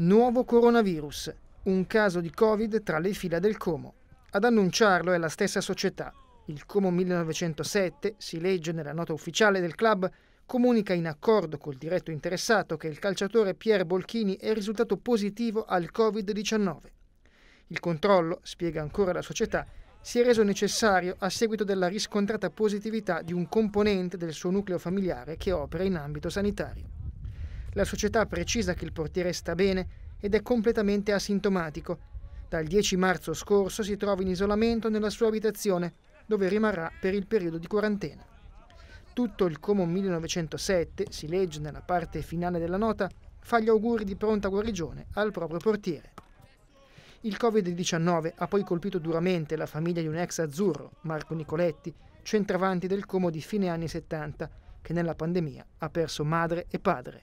Nuovo coronavirus, un caso di Covid tra le fila del Como. Ad annunciarlo è la stessa società. Il Como 1907, si legge nella nota ufficiale del club, comunica in accordo col diretto interessato che il calciatore Pierre Bolchini è risultato positivo al Covid-19. Il controllo, spiega ancora la società, si è reso necessario a seguito della riscontrata positività di un componente del suo nucleo familiare che opera in ambito sanitario. La società precisa che il portiere sta bene ed è completamente asintomatico. Dal 10 marzo scorso si trova in isolamento nella sua abitazione, dove rimarrà per il periodo di quarantena. Tutto il Como 1907, si legge nella parte finale della nota, fa gli auguri di pronta guarigione al proprio portiere. Il Covid-19 ha poi colpito duramente la famiglia di un ex azzurro, Marco Nicoletti, centravanti del Como di fine anni 70, che nella pandemia ha perso madre e padre.